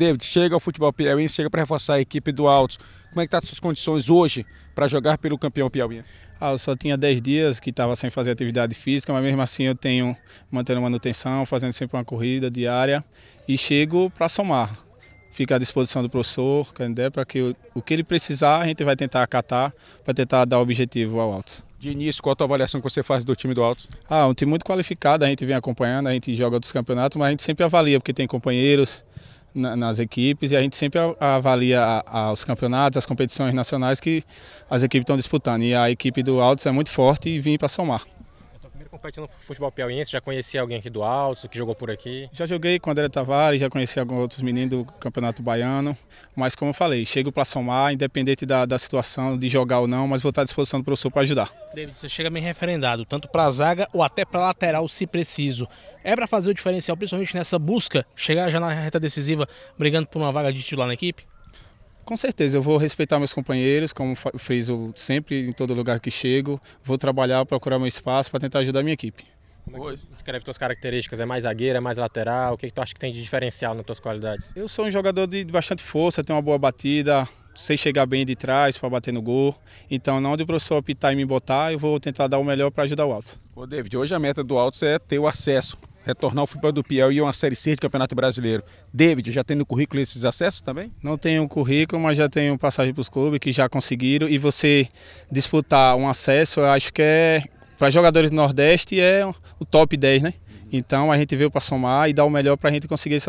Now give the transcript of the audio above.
David, chega ao futebol piauiense, chega para reforçar a equipe do Altos. Como é que tá as suas condições hoje para jogar pelo campeão piauiense? Ah, eu só tinha 10 dias que estava sem fazer atividade física, mas mesmo assim eu tenho mantendo manutenção, fazendo sempre uma corrida diária e chego para somar. Fica à disposição do professor Candé para que o, o que ele precisar a gente vai tentar acatar para tentar dar objetivo ao Altos. De início, qual a tua avaliação que você faz do time do Altos? Ah, é um time muito qualificado, a gente vem acompanhando, a gente joga outros campeonatos, mas a gente sempre avalia, porque tem companheiros, na, nas equipes e a gente sempre avalia a, a, os campeonatos, as competições nacionais que as equipes estão disputando. E a equipe do Altos é muito forte e vim para somar competindo no futebol piauiense? Já conheci alguém aqui do Alto, que jogou por aqui? Já joguei com o André Tavares, já conheci alguns outros meninos do Campeonato Baiano. Mas como eu falei, chego para somar, independente da, da situação de jogar ou não, mas vou estar à disposição do professor para ajudar. David, você chega bem referendado, tanto para a zaga ou até para lateral, se preciso. É para fazer o diferencial, principalmente nessa busca, chegar já na reta decisiva, brigando por uma vaga de titular na equipe? Com certeza, eu vou respeitar meus companheiros, como friso sempre, em todo lugar que chego. Vou trabalhar, procurar meu espaço para tentar ajudar a minha equipe. Como é que suas características? É mais zagueiro, é mais lateral? O que, que tu acha que tem de diferencial nas tuas qualidades? Eu sou um jogador de bastante força, tenho uma boa batida, sei chegar bem de trás para bater no gol. Então, na onde o professor optar e me botar, eu vou tentar dar o melhor para ajudar o Alto. Ô, David, hoje a meta do Alto é ter o acesso retornar ao futebol do Piauí e uma Série C de Campeonato Brasileiro. David, já tem no currículo esses acessos também? Não tenho currículo, mas já tenho passagem para os clubes que já conseguiram. E você disputar um acesso, eu acho que é, para jogadores do Nordeste, é o top 10, né? Então a gente veio para somar e dar o melhor para a gente conseguir esse acesso.